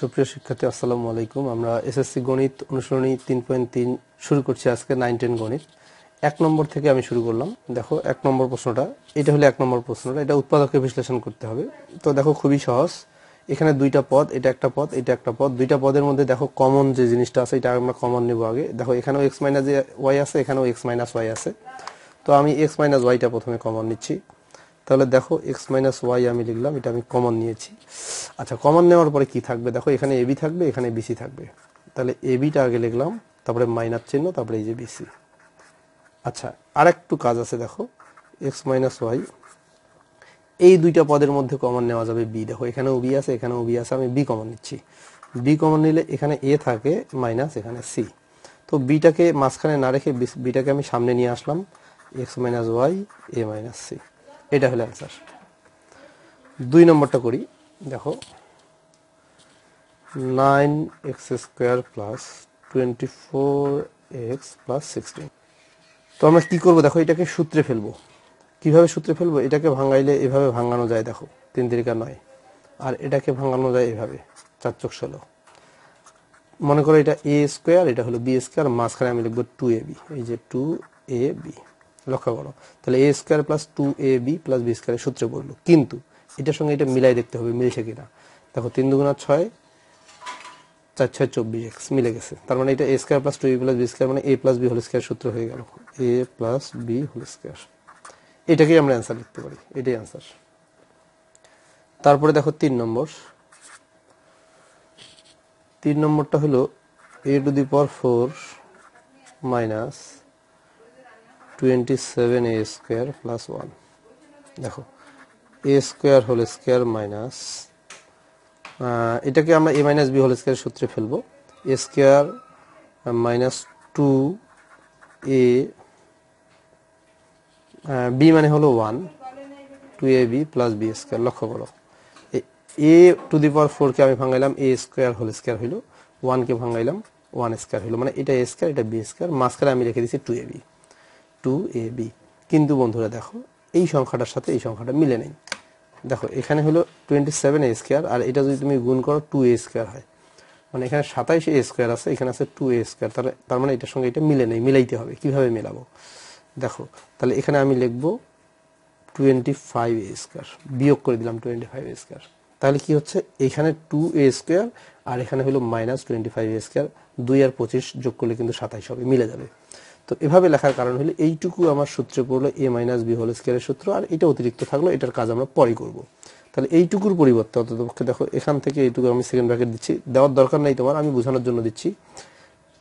সুপ্রিয় শিক্ষার্থী আসসালামু আলাইকুম আমরা এসএসসি গণিত অনুসরণী তিন পয়েন্ট তিন শুরু করছি আজকে নাইন টেন গণিত এক নম্বর থেকে আমি শুরু করলাম দেখো এক নম্বর প্রশ্নটা এটা হলো এক নম্বর প্রশ্নটা এটা উৎপাদককে বিশ্লেষণ করতে হবে তো দেখো খুবই সহজ এখানে দুইটা পদ এটা একটা পদ এটা একটা পদ দুইটা পদের মধ্যে দেখো কমন যে জিনিসটা আছে এটা আমরা কমন নেব আগে দেখো এখানেও এক্স মাইনাস ওয়াই আছে এখানেও এক্স মাইনাস ওয়াই আছে তো আমি এক্স মাইনাস ওয়াইটা প্রথমে কমন নিচ্ছি তাহলে দেখো এক্স মাইনাস ওয়াই আমি লিখলাম এটা আমি কমন নিয়েছি আচ্ছা কমন নেওয়ার পরে কি থাকবে দেখো এখানে এবি থাকবে এখানে বিসি থাকবে তাহলে এবিটা আগে লিখলাম তারপরে মাইনাস চিহ্ন তারপরে এই যে বিসি আচ্ছা আর একটু কাজ আছে দেখো এক্স মাইনাস ওয়াই এই দুইটা পদের মধ্যে কমন নেওয়া যাবে বি দেখো এখানে বি আছে এখানে বি আছে আমি বি কমন নিচ্ছি বি কমন নিলে এখানে এ থাকে মাইনাস এখানে সি তো বিটাকে মাঝখানে না রেখে বিটাকে আমি সামনে নিয়ে আসলাম x minus y a minus c এটা হলো অ্যান্সার দুই নম্বরটা করি দেখো nine x square plus twenty four x plus sixteen তো আমরা কী করবো দেখো এটাকে সূত্রে ফেলবো কিভাবে সূত্রে ফেলবো এটাকে ভাঙাইলে এভাবে ভাঙানো যায় দেখো তিন তিরিকা নয় আর এটাকে ভাঙানো যায় এভাবে চার চোখ ষোলো মনে করো এটা এ স্কোয়ার এটা হলো বি স্কোয়ার মাঝখানে আমি লিখবো টু এ বি এই যে টু এ বি লক্ষ্য করো তাহলে এ square plus two A B plus b স্কোয়ারের সূত্রে পড়লো কিন্তু এটার সঙ্গে এটা মিলাই দেখতে হবে মিলছে কিনা দেখো তিন দুগুণা ছয় চার ছয় চব্বিশ এক্স মিলে গেছে তার মানে এটা a square plus two a plus B square মানে a plus b whole square সূত্র হয়ে গেল a plus b whole square এটাকেই আমরা অ্যান্সার লিখতে পারি এটাই অ্যান্সার তারপরে দেখো তিন নম্বর তিন নম্বরটা হলো a to the power four minus twenty seven a square plus one দেখো a square whole square minus এটাকে আমরা a minus B whole square সূত্রে ফেলবো a square minus two A b মানে হলো one two A B plus B square লক্ষ্য করো a to the power ফোরকে আমি ভাঙাইলাম এ স্কোয়ার হোল স্কোয়ার হইল ওয়ানকে ভাঙাইলাম ওয়ান স্কোয়ার হইল মানে এটা এ স্কোয়ার এটা বি স্কোয়ার মাঝখানে আমি রেখে দিচ্ছি টু এ বি টু এ বি কিন্তু বন্ধুরা দেখো এই সংখ্যাটার সাথে এই সংখ্যাটা মিলে নেই দেখো এখানে হলো টোয়েন্টি সেভেন এ স্কোয়ার আর এটা যদি তুমি গুণ করো টু এ স্কোয়ার হয় মানে এখানে সাতাইশ এ স্কোয়ার আছে এখানে আছে টু এ স্কোয়ার তাহলে তার মানে এটার সঙ্গে এটা মিলে নেই মিলাইতে হবে কিভাবে মেলাবো দেখো তাহলে এখানে আমি লিখবো টোয়েন্টি ফাইভ এ স্কোয়ার বিয়োগ করে দিলাম টোয়েন্টি ফাইভ এ স্কোয়ার তাহলে কি হচ্ছে এখানে টু এ স্কোয়ার আর এখানে হলো minus twenty five a square দুই আর পঁচিশ যোগ করলে কিন্তু সাতাইশ হবে মিলে যাবে তো এভাবে লেখার কারণ হলো এইটুকু আমার সূত্রে পড়লো এ মাইনাস বি হোল স্কেয়ারের সূত্র আর এটা অতিরিক্ত থাকলো এটার কাজ আমরা পরে করব তাহলে এইটুকুর পরিবর্তে অন্ততপক্ষে দেখো এখান থেকে এইটুকু আমি সেকেন্ড ব্র্যাকেট দিচ্ছি দেওয়ার দরকার নাই তোমার আমি বোঝানোর জন্য দিচ্ছি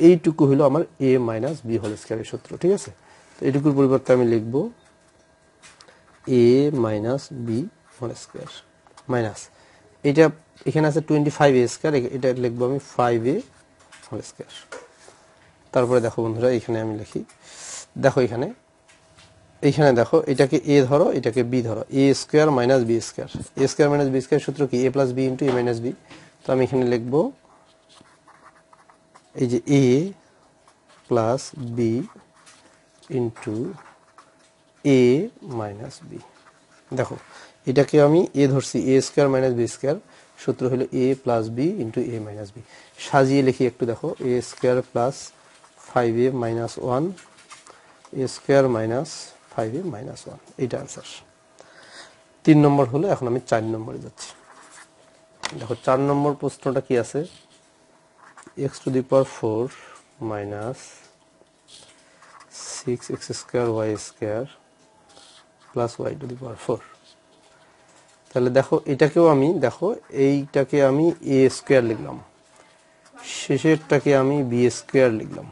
এইটুকু হলো আমার এ মাইনাস বি হোল স্কেয়ারের সূত্র ঠিক আছে তো এইটুকুর পরিবর্তে আমি লিখব a minus B whole square minus এটা এখানে আছে টোয়েন্টি ফাইভ এ স্কোয়ার এটা লিখবো আমি ফাইভ এ হোল স্কোয়ার তারপরে দেখো বন্ধুরা এখানে আমি লিখি দেখো এখানে এইখানে দেখো এটাকে এ ধরো এটাকে বি ধরো a square minus b square a square minus b square সূত্র কি a plus b into a minus b তো আমি এখানে লিখব এই যে a plus b into a minus b দেখো এটাকে আমি এ ধরছি a square minus b square সূত্র হলো a plus b into a minus b সাজিয়ে লিখি একটু দেখো a square plus five a minus one a square minus five a minus one এইটা অ্যান্সার তিন নম্বর হলো এখন আমি চার নম্বরে যাচ্ছি দেখো চার নম্বর প্রশ্নটা কি আছে x to the power four minus six x square y square plus y to the power four তাহলে দেখো এটাকেও আমি দেখো এইটাকে আমি এ স্কোয়ার লিখলাম শেষেরটাকে আমি বি স্কোয়ার লিখলাম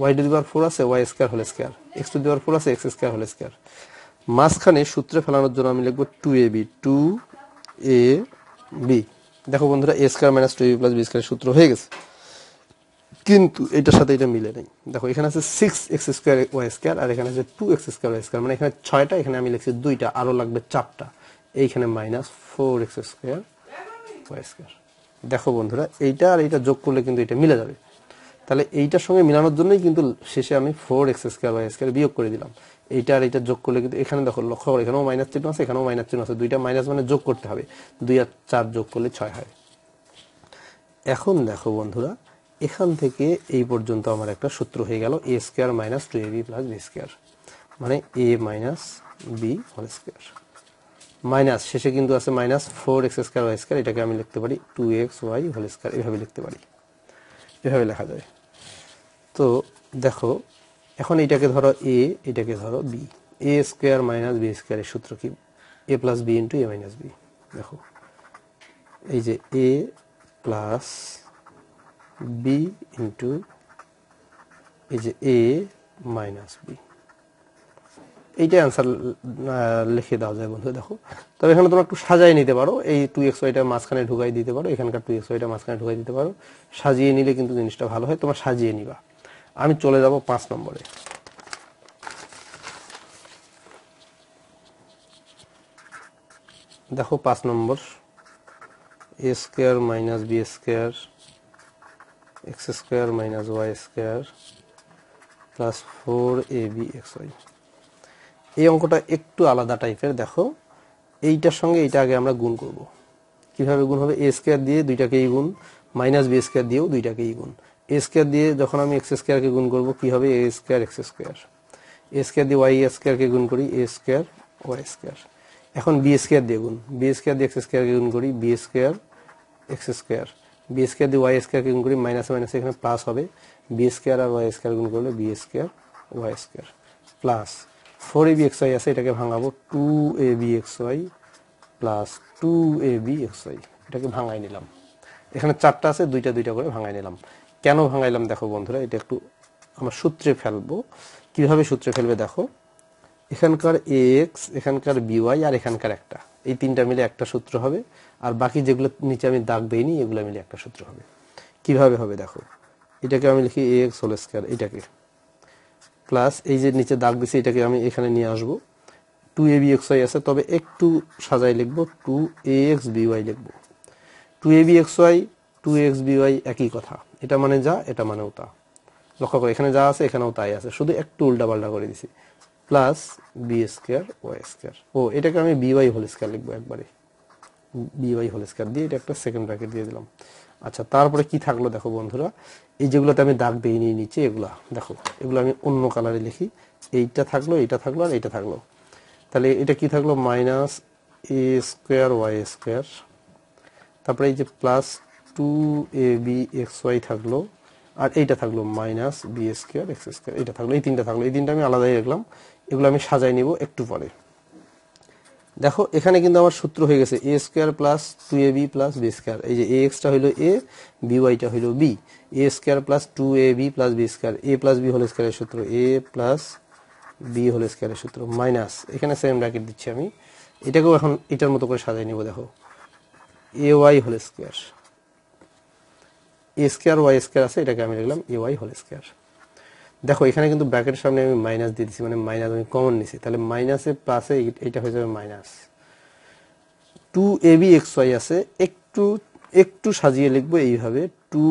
y to the power four আছে y square whole square x to the power four আছে এক্স স্কোয়ার হোল স্কোয়ার মাঝখানে সূত্রে ফেলানোর জন্য আমি লিখবো টু এ বি টু এ বি দেখো বন্ধুরা a square minus two a plus B square সূত্র হয়ে গেছে কিন্তু এটার সাথে এটা মিলে নেই দেখো এখানে আছে six x square y square আর এখানে আছে two x square y square মানে এখানে ছয়টা এখানে আমি লিখছি দুইটা আরও লাগবে চারটা এইখানে minus four x square y square দেখো বন্ধুরা এইটা আর এইটা যোগ করলে কিন্তু এটা মিলে যাবে তাহলে এইটার সঙ্গে মিলানোর জন্যই কিন্তু শেষে আমি four x square by square বিয়োগ করে দিলাম এইটা আর এটা যোগ করলে কিন্তু এখানে দেখো লক্ষ্য করো এখানেও মাইনাস চিহ্ন আছে এখানেও মাইনাস চিহ্ন আছে দুইটা মাইনাস মানে যোগ করতে হবে দুই আর চার যোগ করলে ছয় হয় এখন দেখো বন্ধুরা এখান থেকে এই পর্যন্ত আমার একটা সূত্র হয়ে গেল a square minus two A B plus B square মানে এ minus B whole square minus শেষে কিন্তু আছে minus four x square y square এটাকে আমি লিখতে পারি two x y whole square এভাবে লিখতে পারি এভাবে লেখা যায় তো দেখো এখন এটাকে ধরো এ এটাকে ধরো b a square minus b স্কোয়ারের সূত্র কি a plus b into a minus b দেখো এই যে এ প্লাস বি ইন্টু এই যে এ মাইনাস বি এইটাই আনসার লিখে দেওয়া যায় বন্ধু দেখো তবে এখানে তোমরা একটু সাজাই নিতে পারো এই টু এক্স ওয়াইটা মাঝখানে ঢুকাই দিতে পারো এখানকার টু এক্স ওয়াইটা মাঝখানে ঢুকাই দিতে পারো সাজিয়ে নিলে কিন্তু জিনিসটা ভালো হয় তোমার সাজিয়ে নিবা আমি চলে যাব পাঁচ নম্বরে দেখো পাঁচ নম্বর a square minus b square x square minus y square plus four a B x y এই অঙ্কটা একটু আলাদা টাইপের দেখো এইটার সঙ্গে এইটা আগে আমরা গুণ করব কিভাবে গুণ হবে এ স্কোয়ার দিয়ে দুইটাকেই গুণ মাইনাস বি স্কোয়ার দিয়েও দুইটাকেই গুণ এ স্কোয়ার দিয়ে যখন আমি এক্স স্কোয়ারকে গুণ করব কী হবে a square x square a square দিয়ে ওয়াই স্কোয়ারকে গুণ করি এ স্কোয়ার ওয়াই স্কোয়ার এখন বি স্কোয়ার দিয়ে গুণ বি স্কোয়ার দিয়ে এক্স স্কোয়ারকে গুণ করি b square x square b square দিয়ে ওয়াই স্কোয়ারকে গুণ করি মাইনাস মাইনাস এখানে প্লাস হবে বি স্কোয়ার আর ওয়াই স্কোয়ার গুণ করলে b square y square plus four a B x Y আছে এটাকে ভাঙাবো two A B x y plus two A B x y এটাকে ভাঙাই নিলাম এখানে চারটা আছে দুইটা দুইটা করে ভাঙাই নিলাম কেন ভাঙাইলাম দেখো বন্ধুরা এটা একটু আমার সূত্রে ফেলবো কিভাবে সূত্রে ফেলবে দেখো এখানকার এ এক্স এখানকার বিওয়াই আর এখানকার একটা এই তিনটা মিলে একটা সূত্র হবে আর বাকি যেগুলো নিচে আমি দাগ দিইনি এগুলো মিলে একটা সূত্র হবে কিভাবে হবে দেখো এটাকে আমি লিখি এ এক্স হোল স্কোয়ার এটাকে প্লাস এই যে নিচে দাগ দিছি এটাকে আমি এখানে নিয়ে আসবো two A B x Y আছে তবে একটু সাজাই লিখবো টু এ এক্স বিওয়াই লিখবো two A B x y two x b y একই কথা এটা মানে যা এটা মানেও তা লক্ষ্য করে এখানে যা আছে এখানেও তাই আছে শুধু একটু পাল্টা করে দিছি প্লাস বি স্কোয়ার ও স্কোয়ার ও এটাকে আমি বি ওয়াই হোল স্কোয়ার লিখবো একবারে বি ওয়াই হোল স্কোয়ার দিয়ে এটা একটা সেকেন্ড ব্র্যাকেট দিয়ে দিলাম আচ্ছা তারপরে কি থাকলো দেখো বন্ধুরা এই যেগুলোতে আমি দাগ দিয়ে নিয়ে নিচ্ছি এগুলা দেখো এগুলো আমি অন্য কালারে লিখি এইটা থাকলো এইটা থাকলো আর এইটা থাকলো তাহলে এটা কি থাকলো minus a square y square তারপরে এই যে plus two A B x y থাকলো আর এইটা থাকলো minus b square x square এইটা থাকলো এই তিনটা থাকলো এই তিনটা আমি আলাদাই রাখলাম এগুলো আমি সাজাই নিব একটু পরে দেখো এখানে কিন্তু আমার সূত্র হয়ে গেছে a square plus two A B plus B square এই যে এ এক্সটা হইলো এ বি ওয়াইটা হইলো b a square plus two A B plus B square a plus b whole স্কোয়ারের সূত্র এ প্লাস বি হোল স্কোয়ারের সূত্র মাইনাস এখানে সেম ব্র্যাকেট দিচ্ছি আমি এটাকেও এখন এটার মতো করে সাজাই নিব দেখো a y whole square a square y square আছে এটাকে আমি লিখলাম এ ওয়াই হোল স্কোয়ার দেখো এখানে কিন্তু ব্র্যাকেটের সামনে আমি মাইনাস দিয়ে দিচ্ছি মানে মাইনাস আমি কমন নিছি তাহলে মাইনাসে প্লাসে এটা হয়ে যাবে minus two A B x Y আছে একটু একটু সাজিয়ে লিখবো এইভাবে two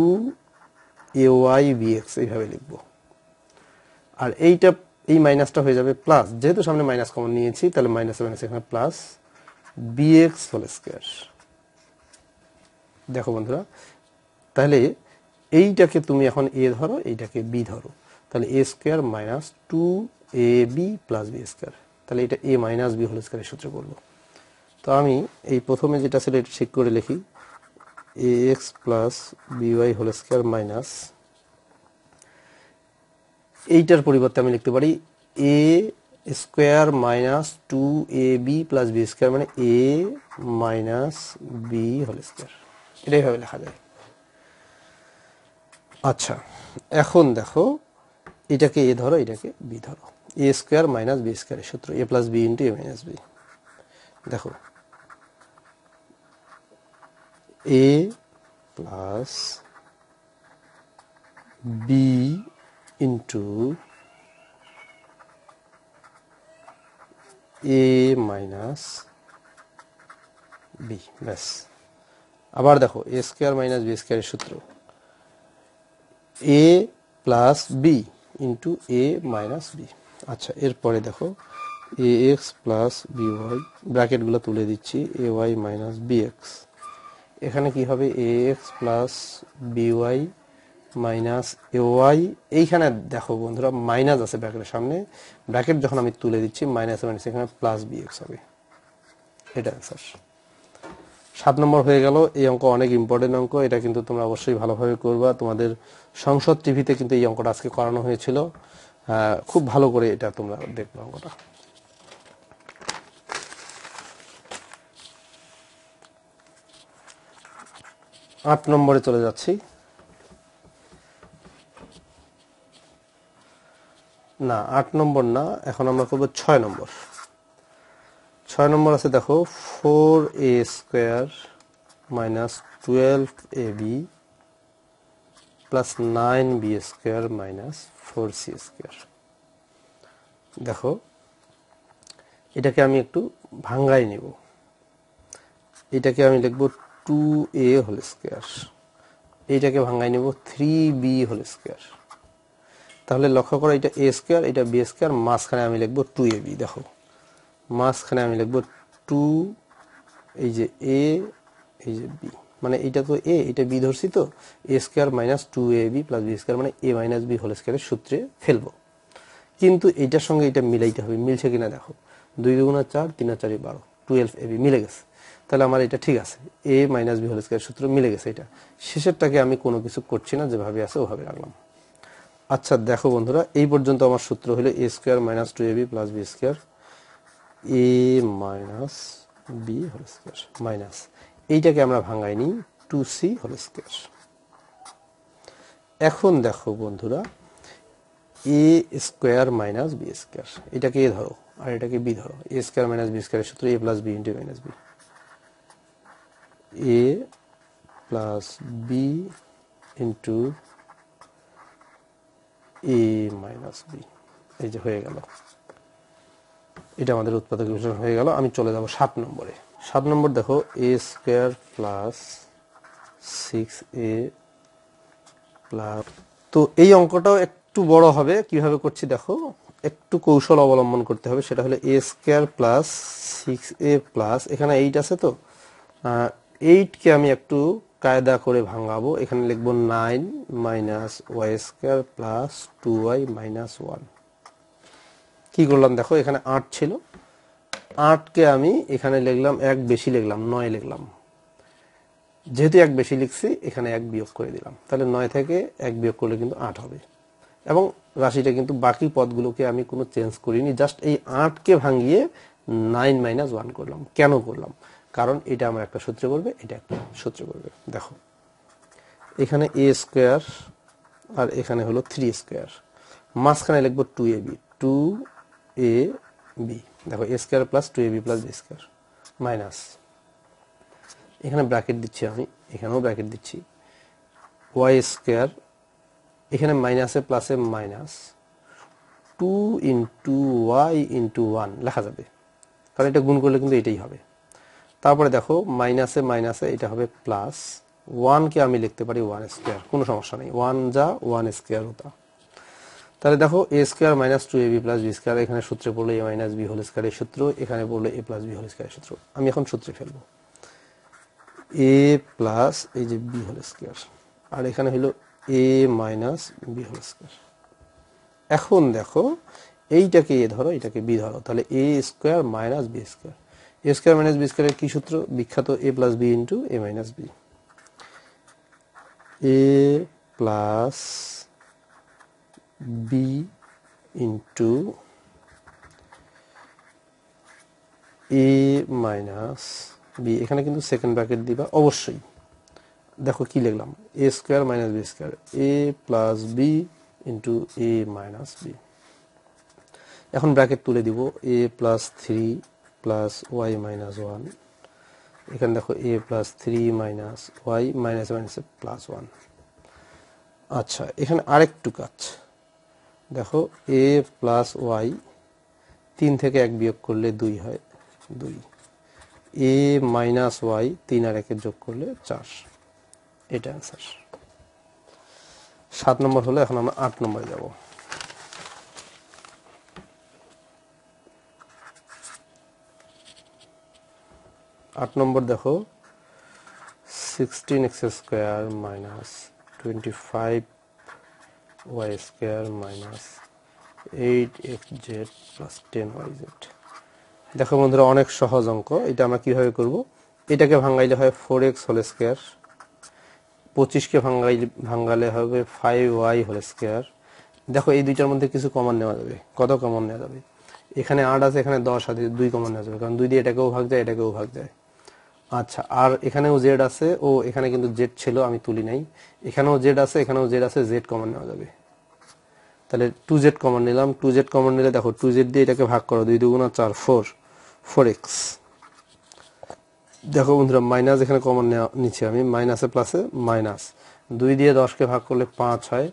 A Y B X এইভাবে লিখবো আর এইটা এই মাইনাসটা হয়ে যাবে প্লাস যেহেতু সামনে মাইনাস কমন নিয়েছি তাহলে মাইনাস মাইনাস এখানে প্লাস এক্স হোল স্কোয়ার দেখো বন্ধুরা তাহলে এইটাকে তুমি এখন এ ধরো এইটাকে বি ধরো তাহলে এ square minus two A B plus B square তাহলে এটা এ মাইনাস বি হোল স্কোয়ারের সূত্র করব তো আমি এই প্রথমে যেটা ছিল এটা ঠিক করে লিখি এ x plus B Y whole square minus এইটার পরিবর্তে আমি লিখতে পারি A square minus two A B plus B square মানে এ মাইনাস বি হোল স্কোয়ার এটাইভাবে লেখা যায় আচ্ছা এখন দেখো এটাকে এ ধরো এটাকে বি ধরো a square minus b square সূত্র a plus b into a minus b দেখো a plus b into a minus b ব্যাস আবার দেখো এ স্কোয়ার মাইনাস বি স্কোয়ারের সূত্র a plus b into a minus b আচ্ছা এরপরে দেখো a x plus b y ব্র্যাকেটগুলো তুলে দিচ্ছি a y minus b x এখানে কি হবে a x plus b y minus a y এইখানে দেখো বন্ধুরা মাইনাস আছে ব্র্যাকেটের সামনে ব্র্যাকেট যখন আমি তুলে দিচ্ছি মাইনাস মাইনাস এখানে প্লাস বি এক্স হবে এটা অ্যান্সার সাত নম্বর হয়ে গেল এই অঙ্ক অনেক ইম্পর্টেন্ট অঙ্ক এটা কিন্তু তোমরা অবশ্যই ভালোভাবে করবা তোমাদের সংসদ টিভিতে কিন্তু এই অঙ্কটা আজকে করানো হয়েছিল খুব ভালো করে এটা তোমরা দেখবে অঙ্কটা আট নম্বরে চলে যাচ্ছি না আট নম্বর না এখন আমরা করবো ছয় নম্বর ছয় নম্বর আছে দেখো four a square minus twelve a B plus nine b square minus four c square দেখো এটাকে আমি একটু ভাঙ্গাই নেব এটাকে আমি লিখব টু এ হোল স্কোয়ার এইটাকে ভাঙ্গাই নেব থ্রি বি হোল স্কোয়ার তাহলে লক্ষ্য করো এটা এ স্কোয়ার এটা বি স্কোয়ার মাঝখানে আমি লিখব টু এ বি দেখো মাঝখানে আমি লিখবো টু এই যে এ এই যে বি মানে এটা তো এ এটা বি ধরছি তো a square minus two A B plus B square মানে এ মাইনাস বি হোল স্কোয়ারের সূত্রে ফেলবো কিন্তু এটার সঙ্গে এটা মিলাইতে হবে মিলছে কিনা দেখো দুই দুগুণা চার তিন আর চারি বারো টুয়েলভ এ বি মিলে গেছে তাহলে আমার এটা ঠিক আছে এ মাইনাস বি হোল স্কোয়ারের সূত্র মিলে গেছে এটা শেষেরটাকে আমি কোনো কিছু করছি না যেভাবে আছে ওভাবে রাখলাম আচ্ছা দেখো বন্ধুরা এই পর্যন্ত আমার সূত্র হলো a square minus two A B plus B square a minus B whole square minus এইটাকে আমরা ভাঙাই টু সি হোল স্কোয়ার এখন দেখো বন্ধুরা a square minus b square এটাকে এ ধরো আর এটাকে বি ধরো এ স্কোয়ার মাইনাস বি স্কোয়ারের সূত্র a plus b into minus b a plus b into a minus b এই যে হয়ে গেল এটা আমাদের উৎপাদক ইকুয়েশন হয়ে গেল আমি চলে যাব সাত নম্বরে সাত নম্বর দেখো a square plus six a plus তো এই অঙ্কটাও একটু বড় হবে কিভাবে করছি দেখো একটু কৌশল অবলম্বন করতে হবে সেটা হলো a square plus six a plus এখানে এইট আছে তো এইটকে আমি একটু কায়দা করে ভাঙাবো এখানে লিখবো nine minus y square plus two y minus one কি করলাম দেখো এখানে আট ছিল আটকে আমি এখানে লিখলাম এক বেশি লিখলাম নয় লিখলাম যেহেতু এক বেশি লিখছি এখানে এক বিয়োগ করে দিলাম তাহলে নয় থেকে এক বিয়োগ করলে কিন্তু আট হবে এবং রাশিটা কিন্তু বাকি পদগুলোকে আমি কোনো চেঞ্জ করিনি জাস্ট এই আটকে ভাঙিয়ে নাইন মাইনাস ওয়ান করলাম কেন করলাম কারণ এটা আমার একটা সূত্র করবে এটা একটা সূত্র করবে দেখো এখানে এ স্কোয়ার আর এখানে হলো থ্রি স্কোয়ার মাঝখানে লিখবো টু এ বি টু এ বি দেখো a square plus two A B plus B square minus এখানে ব্র্যাকেট দিচ্ছি আমি এখানেও ব্র্যাকেট দিচ্ছি ওয়াই স্কোয়ার এখানে মাইনাসে প্লাসে minus two into y into one লেখা যাবে কারণ এটা গুণ করলে কিন্তু এটাই হবে তারপরে দেখো মাইনাসে মাইনাসে এটা হবে প্লাস ওয়ানকে আমি লিখতে পারি ওয়ান স্কোয়ার কোনো সমস্যা নেই ওয়ান যা ওয়ান স্কোয়ার হতা তাহলে দেখো a square minus two A B plus B square এখানে সূত্রে পড়লো এ মাইনাস বি হোল স্কোয়ারের সূত্র এখানে পড়লো এ প্লাস বি হোল স্কোয়ারের সূত্র আমি এখন সূত্রে ফেলবো এ প্লাস এই যে বি হোল স্কোয়ার আর এখানে হলো a minus B whole square এখন দেখো এইটাকে এ ধরো এটাকে বি ধরো তাহলে এ square minus b square a square minus b স্কোয়ারের কী সূত্র বিখ্যাত a plus b into a minus b a plus b into a minus b এখানে কিন্তু সেকেন্ড ব্র্যাকেট দিবা অবশ্যই দেখো কি লিখলাম a square minus b square a plus b into a minus b এখন ব্র্যাকেট তুলে দিব এ plus three plus y minus one এখানে দেখো a plus three minus y minus minus plus one আচ্ছা এখানে আরেকটু কাজ দেখো এ প্লাস ওয়াই তিন থেকে এক বিয়োগ করলে দুই হয় দুই এ মাইনাস ওয়াই তিন আর একে যোগ করলে চার এটা অ্যান্সার সাত নম্বর হলো এখন আমরা আট নম্বরে যাব আট নম্বর দেখো sixteen x square minus twenty five y square minus eight x z plus ten y z দেখো বন্ধুরা অনেক সহজ অঙ্ক এটা আমরা কীভাবে করব এটাকে ভাঙাইলে হয় ফোর এক্স হোল স্কোয়ার পঁচিশকে ভাঙ্গাই ভাঙালে হবে ফাইভ ওয়াই হোল স্কোয়ার দেখো এই দুইটার মধ্যে কিছু কমন নেওয়া যাবে কত কমন নেওয়া যাবে এখানে আট আছে এখানে দশ আছে দুই কমন নেওয়া যাবে কারণ দুই দিয়ে এটাকেও ভাগ যায় এটাকেও ভাগ যায় আচ্ছা আর এখানেও জেড আছে ও এখানে কিন্তু জেড ছিল আমি তুলি নাই এখানেও জেড আছে এখানেও জেড আছে জেড কমন নেওয়া যাবে তাহলে টু জেড কমন নিলাম টু জেড কমন নিলে দেখো টু জেড দিয়ে এটাকে ভাগ করো দুই দুগুণা চার ফোর ফোর এক্স দেখো বন্ধুরা মাইনাস এখানে কমন নিচ্ছি আমি মাইনাসে প্লাসে মাইনাস দুই দিয়ে দশকে ভাগ করলে পাঁচ হয়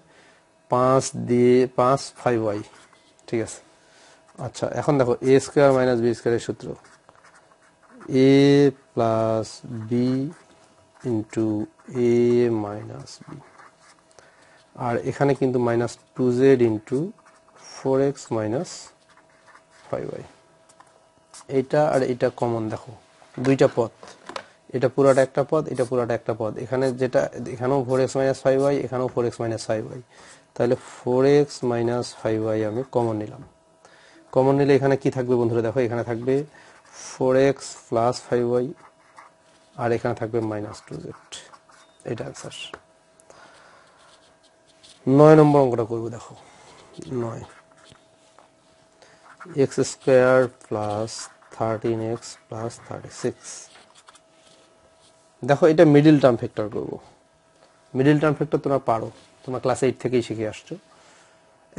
পাঁচ দিয়ে পাঁচ ফাইভ ওয়াই ঠিক আছে আচ্ছা এখন দেখো এ স্কোয়ার মাইনাস বি স্কোয়ারের সূত্র a plus b into a minus b আর এখানে কিন্তু minus two z into four x minus five y এটা আর এটা কমন দেখো দুইটা পথ এটা পুরাটা একটা পদ এটা পুরাটা একটা পদ এখানে যেটা এখানেও four x minus five y এখানেও four x minus five y তাহলে four x minus five y আমি কমন নিলাম কমন নিলে এখানে কি থাকবে বন্ধুরা দেখো এখানে থাকবে four x plus five y আর এখানে থাকবে মাইনাস টু জেড এটা অ্যান্সার নয় নম্বর অঙ্কটা করবো দেখো নয় x square plus thirteen x plus thirty six দেখো এটা মিডিল টার্ম ফ্যাক্টর করবো মিডিল টার্ম ফ্যাক্টর তোমরা পারো তোমরা ক্লাস এইট থেকেই শিখে আসছো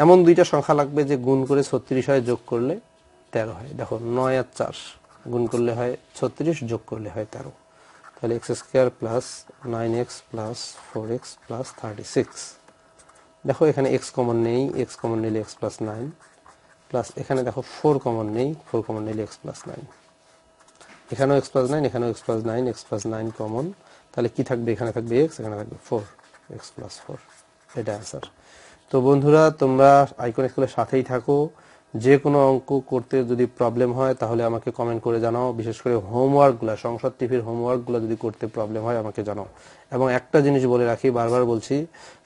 এমন দুইটা সংখ্যা লাগবে যে গুণ করে ছত্রিশ হয় যোগ করলে তেরো হয় দেখো নয় আর চার গুণ করলে হয় ছত্রিশ যোগ করলে হয় তেরো তাহলে x square plus nine x plus four x plus thirty six দেখো এখানে এক্স কমন নেই এক্স কমন নিলে এক্স প্লাস নাইন প্লাস এখানে দেখো ফোর কমন নেই ফোর কমন নিলে এক্স প্লাস নাইন এখানেও এক্স প্লাস নাইন এখানেও x plus nine x plus nine common তাহলে কি থাকবে এখানে থাকবে এক্স এখানে থাকবে ফোর এক্স প্লাস ফোর এটা অ্যান্সার তো বন্ধুরা তোমরা আইকন স্কুলের সাথেই থাকো যে কোনো অঙ্ক করতে যদি প্রবলেম হয় তাহলে আমাকে কমেন্ট করে জানাও বিশেষ করে হোমওয়ার্কগুলো সংসদ টিভির হোমওয়ার্কগুলো যদি করতে প্রবলেম হয় আমাকে জানাও এবং একটা জিনিস বলে রাখি বারবার বলছি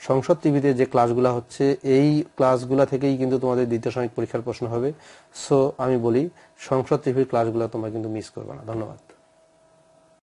সংসদ টিভিতে যে ক্লাসগুলো হচ্ছে এই ক্লাসগুলো থেকেই কিন্তু তোমাদের দ্বিতীয় সাময়িক পরীক্ষার প্রশ্ন হবে সো আমি বলি সংসদ টিভির ক্লাসগুলো তোমরা কিন্তু মিস করবে না ধন্যবাদ